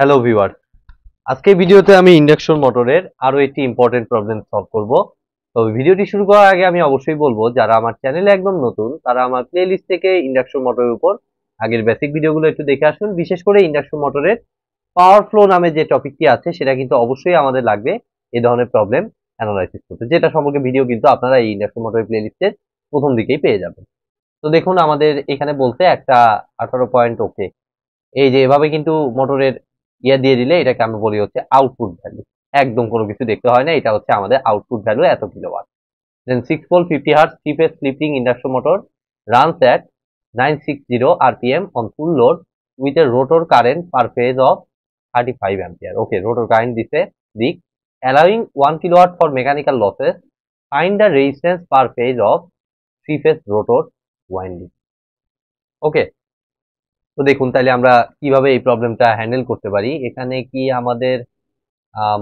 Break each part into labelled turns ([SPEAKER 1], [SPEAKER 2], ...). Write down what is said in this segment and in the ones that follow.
[SPEAKER 1] hello viewer আজকে ভিডিওতে আমি ইন্ডাকশন মোটরের আরও একটি ইম্পর্টেন্ট প্রবলেম সলভ করব তবে ভিডিওটি শুরু করার আগে আমি অবশ্যই বলবো যারা আমার চ্যানেলে একদম নতুন তারা আমার প্লেলিস্ট থেকে ইন্ডাকশন মোটরের উপর আগের বেসিক ভিডিওগুলো একটু দেখে আসুন বিশেষ করে ইন্ডাকশন মোটরের পাওয়ার ফ্লো নামে যে টপিকটি আছে সেটা কিন্তু অবশ্যই আমাদের লাগবে এ ধরনের প্রবলেম অ্যানালাইসিস করতে যেটা সম্পর্কে ভিডিও কিন্তু আপনারা এই ইন্ডাকশন মোটরের প্লেলিস্টের প্রথম দিকেই পেয়ে যাবেন তো দেখুন আমাদের এখানে বলতে একটা আঠারো পয়েন্ট ওকে এই যে এভাবে কিন্তু মোটরের ইয়ে দিয়ে দিলে এটাকে আমরা বলি হচ্ছে আউটপুট ভ্যালু একদম কোনো কিছু দেখতে হয় না এটা হচ্ছে আমাদের আউটপুট ভ্যালু এত kilo then six pole fifty hertz চিপে slipping induction motor runs at nine six zero RPM on full load with a rotor current per phase of thirty five ampere okay rotor current দিছে দিক one kilo kilowatt for mechanical losses find the resistance per phase of three phase rotor winding okay তো দেখুন তাহলে আমরা কিভাবে এই প্রবলেমটা handle করতে পারি এখানে কি আমাদের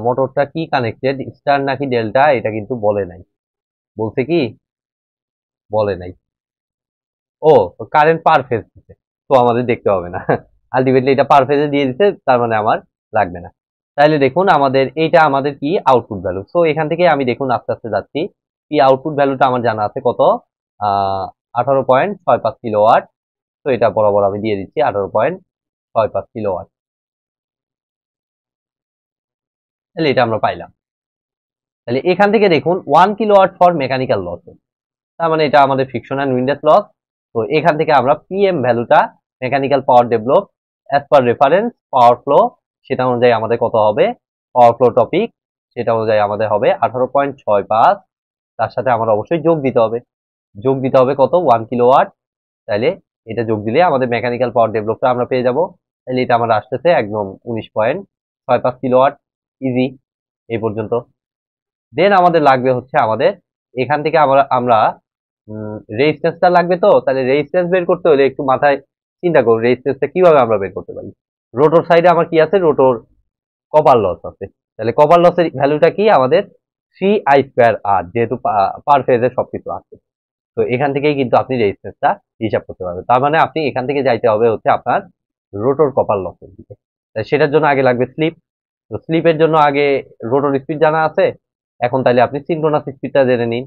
[SPEAKER 1] মোটরটা কি কানেক্টেড স্টার নাকি ডেল্টা এটা কিন্তু বলে নাই বলছে কি বলে নাই ও কারেন্ট পার ফেজ দিচ্ছে তো আমাদের দেখতে হবে না আলটিমেটলি এটা পার ফেজে দিয়ে দিচ্ছে তার মানে আমার লাগবে না তাহলে দেখুন আমাদের এইটা আমাদের কি আউটপুট ভ্যালু সো এখান থেকে আমি দেখুন আস্তে আস্তে যাচ্ছি কি আউটপুট ভ্যালুটা আমার জানা আছে কত আঠারো পয়েন্ট ছয় পাঁচ কিলো ওয়াট তো এটা বরাবর আমি দিয়ে দিচ্ছি আঠারো পয়েন্ট ছয় পাঁচ কিলো ওয়াট তাহলে এটা আমরা পাইলাম তাহলে এখান থেকে দেখুন one kilo watt for mechanical loss তার মানে এটা আমাদের ফিকশন অ্যান্ড উইন্ডেজ লস তো এখান থেকে আমরা পিএম ভ্যালুটা mechanical power develop as per reference power flow সেটা অনুযায়ী আমাদের কত হবে পাওয়ার ফ্লো টপিক সেটা অনুযায়ী আমাদের হবে আঠারো পয়েন্ট ছয় পাঁচ তার সাথে আমার অবশ্যই যোগ দিতে হবে যোগ দিতে হবে কত ওয়ান কিলো ওয়াট তাহলে এটা যোগ দিলে আমাদের মেকানিক্যাল পাওয়ার ডেভেলপটা আমরা পেয়ে যাবো তাহলে এটা আমার আসতেছে একদম উনিশ পয়েন্ট ছয় পাঁচ কিলোওয়াট ইজি এই পর্যন্ত দেন আমাদের লাগবে হচ্ছে আমাদের এখান থেকে আমরা আমরা রেজিস্ট্যান্সটা লাগবে তো তাহলে রেজিস্ট্যান্স বের করতে হলে একটু মাথায় চিন্তা করুন রেজিস্ট্যান্সটা কীভাবে আমরা বের করতে পারি রোটোর সাইডে আমার কি আছে রোটোর কপার লস আছে তাহলে কপার লসের ভ্যালুটা কি আমাদের থ্রি আই স্কোয়ার আর যেহেতু পার ফেজে কিছু আছে তো এখান থেকেই কিন্তু আপনি রেজিস্ট্যান্সটা হিসাব করতে পারবেন তার মানে আপনি এখান থেকে যাইতে হবে হচ্ছে আপনার রোটোর কপার লকের দিকে সেটার জন্য আগে লাগবে স্লিপ তো স্লিপের জন্য আগে রোটোর স্পিড জানা আছে এখন তাহলে আপনি সিনগোনাস স্পিডটা জেনে নিন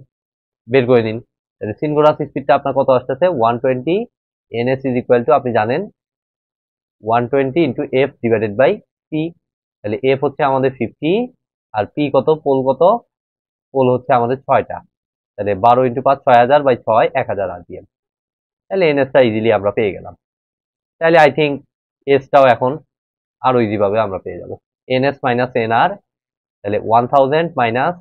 [SPEAKER 1] বের করে নিন তাহলে সিনগোনাস স্পিডটা আপনার কত আসতেছে one twenty NS is equal to আপনি জানেন one twenty into F divided by P তাহলে এফ হচ্ছে আমাদের ফিফটি আর পি কত পোল কত পোল হচ্ছে আমাদের ছয়টা তাহলে বারো ইন্টু পাঁচ ছয় হাজার বাই ছয় এক হাজার আরপিএম তাহলে এনএসটা ইজিলি আমরা পেয়ে গেলাম তাহলে আই থিঙ্ক এসটাও এখন আরও ইজিভাবে আমরা পেয়ে যাব এনএস মাইনাস এনআর তাহলে ওয়ান থাউজেন্ড মাইনাস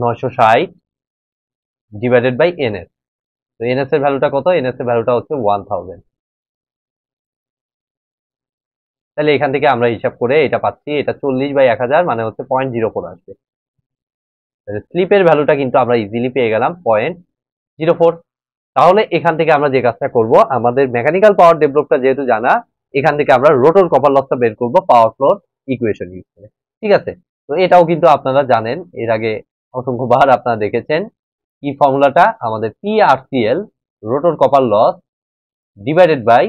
[SPEAKER 1] নয়শো ষাট ডিভাইডেড বাই এনএস তো এনএস এর ভ্যালুটা কত এনএস এর ভ্যালুটা হচ্ছে ওয়ান থাউজেন্ড তাহলে এখান থেকে আমরা হিসাব করে এটা পাচ্ছি এটা চল্লিশ বাই এক হাজার মানে হচ্ছে পয়েন্ট জিরো ফোর আসবে তাহলে স্লিপের ভ্যালুটা কিন্তু আমরা ইজিলি পেয়ে গেলাম পয়েন্ট জিরো ফোর তাহলে এখান থেকে আমরা যে কাজটা করব আমাদের মেকানিক্যাল পাওয়ার ডেভেলপটা যেহেতু জানা এখান থেকে আমরা রোটর কপার লসটা বের করব পাওয়ার ফ্লোর ইকুয়েশন ইউজ করে ঠিক আছে তো এটাও কিন্তু আপনারা জানেন এর আগে অসংখ্যবার আপনারা দেখেছেন কি ফর্মুলাটা আমাদের PRCL rotor copper loss divided by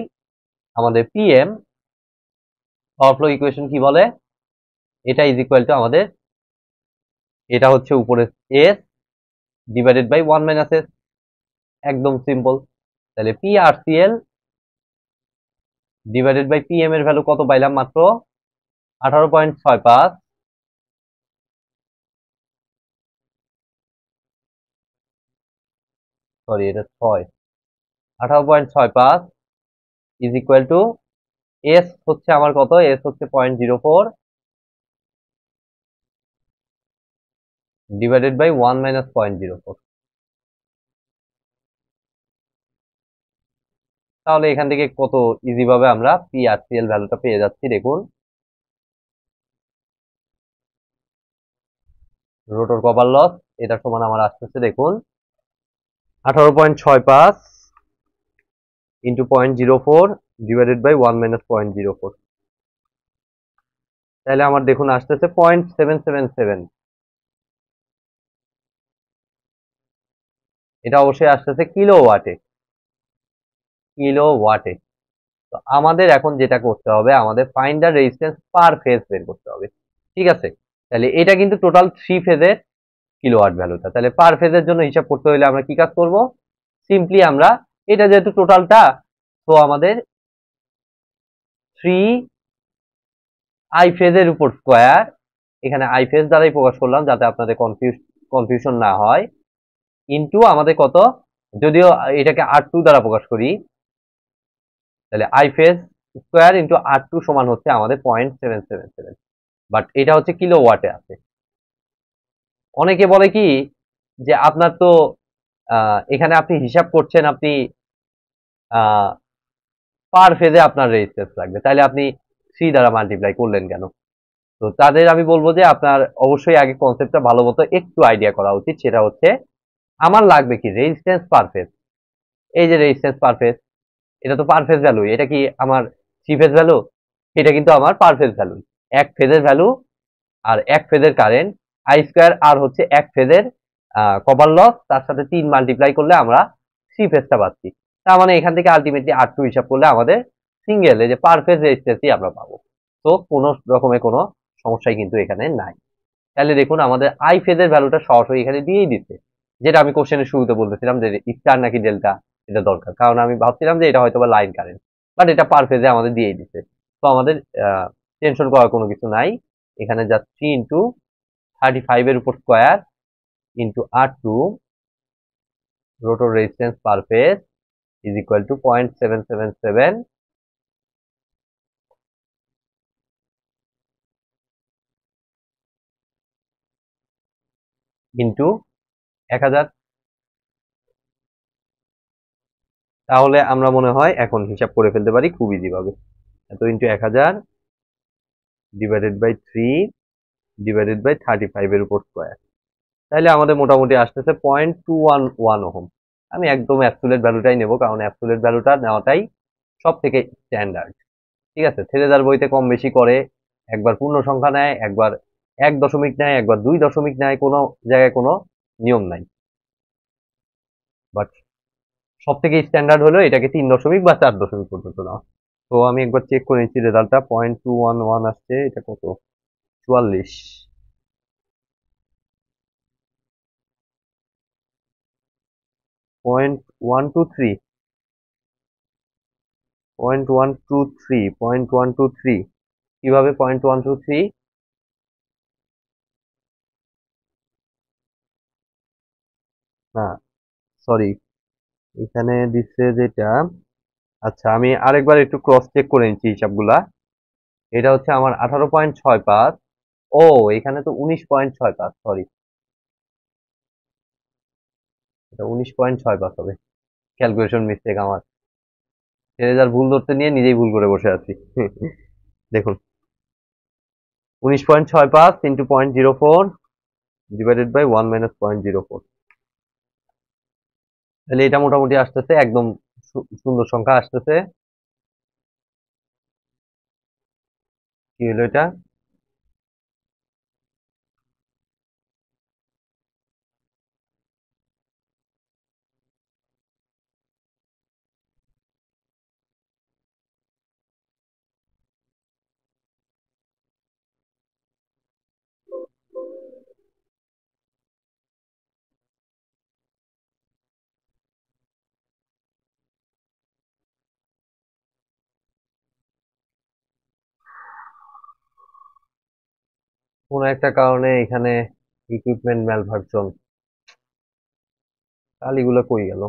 [SPEAKER 1] আমাদের পিএম পাওয়ার ফ্লো ইকুয়েশন কি বলে এটা ইজ ইকুয়াল টু আমাদের এটা হচ্ছে উপরে S divided by one minus S একদম সিম্পল তাহলে P R C L divided by P M এর ভ্যালু কত পাইলাম মাত্র আঠারো পয়েন্ট ছয় পাঁচ সরি এটা ছয় আঠারো পয়েন্ট ছয় পাঁচ ইজ ইকুয়াল টু এস হচ্ছে আমার কত এস হচ্ছে point zero four divided by one minus point zero four তাহলে এখান থেকে কত ইজিভাবে আমরা পি আর সি এল ভ্যালুটা পেয়ে যাচ্ছি দেখুন রোটর কপার লস এটা সমান আমার আসতেছে দেখুন আঠারো পয়েন্ট ছয় পাঁচ into point zero four divided by one minus point zero four তাহলে আমার দেখুন আসতেছে পয়েন্ট সেভেন সেভেন সেভেন এটা অবশ্যই আসতেছে কিলো ওয়াটে কিলো ওয়াটে তো আমাদের এখন যেটা করতে হবে আমাদের ফাইন্ডার রেজিস্ট্যান্স পার ফেজ বের করতে হবে ঠিক আছে তাহলে এটা কিন্তু টোটাল থ্রি ফেজের কিলো ওয়াট ভ্যালুটা তাহলে পার ফেজের জন্য হিসাব করতে হলে আমরা কি কাজ করব সিম্পলি আমরা এটা যেহেতু টোটালটা তো আমাদের থ্রি আই ফেজের উপর স্কোয়ার এখানে আই ফেজ দ্বারাই প্রকাশ করলাম যাতে আপনাদের কনফিউজ কনফিউশন না হয় ইন্টু আমাদের কত যদিও এটাকে আর টু দ্বারা প্রকাশ করি তাহলে I phase square into R two সমান হচ্ছে আমাদের point seven seven seven but এটা হচ্ছে কিলো ওয়াটে আছে অনেকে বলে কি যে আপনার তো এখানে আপনি হিসাব করছেন আপনি আহ পার ফেজে আপনার রেজিস্ট্যান্স লাগবে তাহলে আপনি থ্রি দ্বারা মাল্টিপ্লাই করলেন কেন তো তাদের আমি বলবো যে আপনার অবশ্যই আগে কনসেপ্টটা ভালো মতো একটু আইডিয়া করা উচিত সেটা হচ্ছে আমার লাগবে কি রেজিস্ট্যান্স পার ফেজ এই যে রেজিস্ট্যান্স পার ফেজ এটা তো পার ফেজ ভ্যালু এটা কি আমার থ্রি ফেজ ভ্যালু এটা কিন্তু আমার পার ফেজ ভ্যালু এক ফেজের ভ্যালু আর এক ফেজের কারেন্ট আই স্কোয়ার আর হচ্ছে এক ফেজের কপার লস তার সাথে তিন মাল্টিপ্লাই করলে আমরা থ্রি ফেজটা পাচ্ছি তার মানে এখান থেকে আলটিমেটলি আর টু হিসাব করলে আমাদের সিঙ্গেল যে পারফেক্ট রেজিস্ট্রেসি আমরা পাবো তো কোনো রকমের কোনো সমস্যাই কিন্তু এখানে নাই তাহলে দেখুন আমাদের আই ফেজের ভ্যালুটা সরাসরি এখানে দিয়েই দিচ্ছে যেটা আমি কোশ্চেনের শুরুতে বলতেছিলাম যে স্টার নাকি ডেল্টা এটা দরকার কারণ আমি ভাবছিলাম যে এটা হয়তো বা লাইন কারেন্ট বাট এটা পার ফেজে আমাদের দিয়েই দিচ্ছে তো আমাদের টেনশন করার কোনো কিছু নাই এখানে যা থ্রি ইন্টু থার্টি ফাইভের উপর square into R two rotor resistance per phase is equal to 0.777 into এক হাজার তাহলে আমরা মনে হয় এখন হিসাব করে ফেলতে পারি খুব ভাবে এত ইন্টু এক হাজার divided by three divided by thirty ফাইভের উপর স্কোয়ার তাহলে আমাদের মোটামুটি আসতেছে পয়েন্ট টু ওয়ান ওয়ান আমি একদম অ্যাপসুলেট ভ্যালুটাই নেব কারণ অ্যাপসুলেট ভ্যালুটা নেওয়াটাই সব থেকে স্ট্যান্ডার্ড ঠিক আছে ছেলেদার বইতে কম বেশি করে একবার পূর্ণ সংখ্যা নেয় একবার এক দশমিক নেয় একবার দুই দশমিক নেয় কোনো জায়গায় কোনো নিয়ম নাই বাট সব থেকে স্ট্যান্ডার্ড হলো এটাকে তিন দশমিক বা চার দশমিক পর্যন্ত নেওয়া তো আমি একবার চেক করে নিচ্ছি রেজাল্টটা পয়েন্ট টু ওয়ান ওয়ান আসছে এটা কত চুয়াল্লিশ point one two three point one two three point one two three কিভাবে পয়েন্ট ওয়ান টু থ্রি না সরি এখানে দিচ্ছে যেটা আচ্ছা আমি আরেকবার একটু ক্রস চেক করে নিচ্ছি হিসাবগুলা এটা হচ্ছে আমার আঠারো পয়েন্ট ছয় পাঁচ ও এখানে তো উনিশ পয়েন্ট ছয় পাঁচ সরি এটা উনিশ পয়েন্ট ছয় পাঁচ হবে ক্যালকুলেশন মিস্টেক আমার ছেলেদের ভুল ধরতে নিয়ে নিজেই ভুল করে বসে আছি দেখুন উনিশ পয়েন্ট ছয় পাঁচ into point zero four divided by one minus point zero four তাহলে এটা মোটামুটি আসতেছে একদম সুন্দর সংখ্যা আসতেছে কি হলো এটা কোনো একটা কারণে এখানে ইকুইপমেন্ট ম্যাল ম্যালভার্সন কালিগুলা কই গেল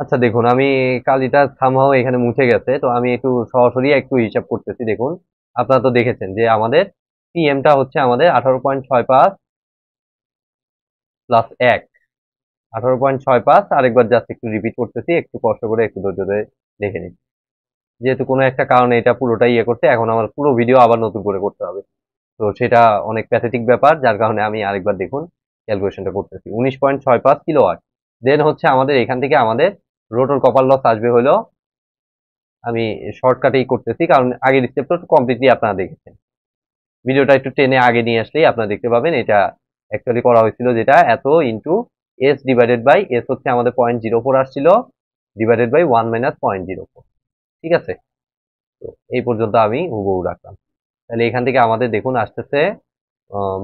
[SPEAKER 1] আচ্ছা দেখুন আমি কালিটা থামাও এখানে মুছে গেছে তো আমি একটু সরাসরি একটু হিসাব করতেছি দেখুন আপনারা তো দেখেছেন যে আমাদের পিএমটা হচ্ছে আমাদের আঠারো পয়েন্ট ছয় পাঁচ প্লাস এক আঠারো পয়েন্ট ছয় পাঁচ আরেকবার জাস্ট একটু রিপিট করতেছি একটু কষ্ট করে একটু ধৈর্য ধরে দেখে নিন যেহেতু কোনো একটা কারণে এটা পুরোটাই ইয়ে করতে এখন আমার পুরো ভিডিও আবার নতুন করে করতে হবে তো সেটা অনেক প্যাথেটিক ব্যাপার যার কারণে আমি আরেকবার দেখুন ক্যালকুলেশনটা করতেছি উনিশ পয়েন্ট ছয় পাঁচ কিলো আট দেন হচ্ছে আমাদের এখান থেকে আমাদের রোটোর কপার লস আসবে হলো আমি শর্টকাটেই করতেছি কারণ আগের স্টেপটা কমপ্লিটলি আপনারা দেখেছেন ভিডিওটা একটু টেনে আগে নিয়ে আসলেই আপনারা দেখতে পাবেন এটা অ্যাকচুয়ালি করা হয়েছিল যেটা এত into S divided by S হচ্ছে আমাদের পয়েন্ট জিরো ফোর আসছিল divided by one minus point zero four ঠিক আছে তো এই পর্যন্ত আমি হুবহু রাখলাম তাহলে এখান থেকে আমাদের দেখুন আসতেছে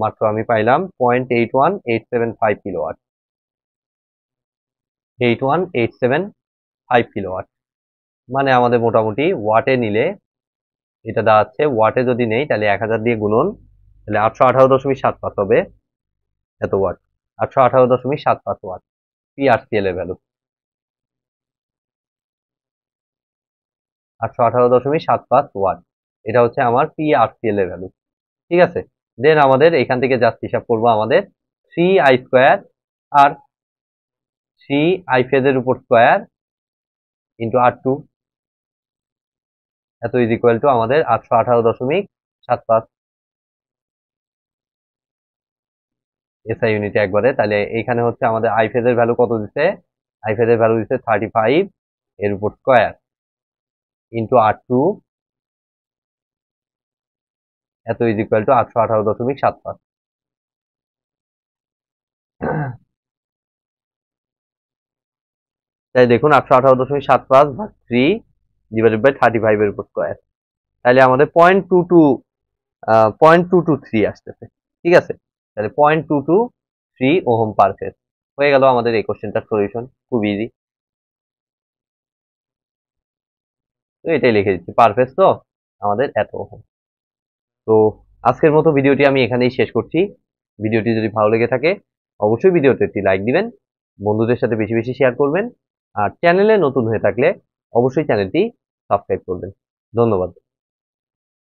[SPEAKER 1] মাত্র আমি পাইলাম point eight one eight seven five kilo আট eight one eight seven five kilo আট মানে আমাদের মোটামুটি ওয়াটে নিলে এটা দাঁড়াচ্ছে ওয়াটে যদি নেই তাহলে এক হাজার দিয়ে গুণন তাহলে আটশো আঠারো দশমিক সাত পাঁচ হবে এত ওয়াট আটশো আঠারো দশমিক সাত পাঁচ ওয়াট পিআরসিএল এর ভ্যালু আটশো আঠারো দশমিক সাত পাঁচ ওয়াট এটা হচ্ছে আমার পি আরসিএল এর ভ্যালু ঠিক আছে দেন আমাদের এখান থেকে জাস্ট হিসাব করব আমাদের three I square R three I ফেজের উপর স্কোয়ার ইন্টু আর টু এত ইজ ইকুয়াল টু আমাদের আটশো আঠারো দশমিক সাত পাঁচ এসআই ইউনিটে একবারে তাহলে এইখানে হচ্ছে আমাদের আই ফেজের ভ্যালু কত দিচ্ছে আই ফেজের ভ্যালু দিচ্ছে থার্টি ফাইভ এর উপর স্কোয়ার ইন্টু আর টু এত ইজ ইকুয়াল টু আটশো আঠারো দশমিক সাত পাঁচ তাই দেখুন আটশো আঠারো দশমিক সাত পাঁচ ভাগ থ্রি ডিভাইডেড বাই থার্টি এর উপর স্কোয়ার তাহলে আমাদের point two two point two two three আসতেছে ঠিক আছে তাহলে point two two three ohm per phase হয়ে গেল আমাদের এই কোশ্চেনটার সলিউশন খুব ইজি তো এটাই লিখে দিচ্ছি পারফেস তো আমাদের এত তো আজকের মতো ভিডিওটি আমি এখানেই শেষ করছি ভিডিওটি যদি ভালো লেগে থাকে অবশ্যই ভিডিওতে একটি লাইক দিবেন বন্ধুদের সাথে বেশি বেশি শেয়ার করবেন আর চ্যানেলে নতুন হয়ে থাকলে অবশ্যই চ্যানেলটি সাবস্ক্রাইব করবেন ধন্যবাদ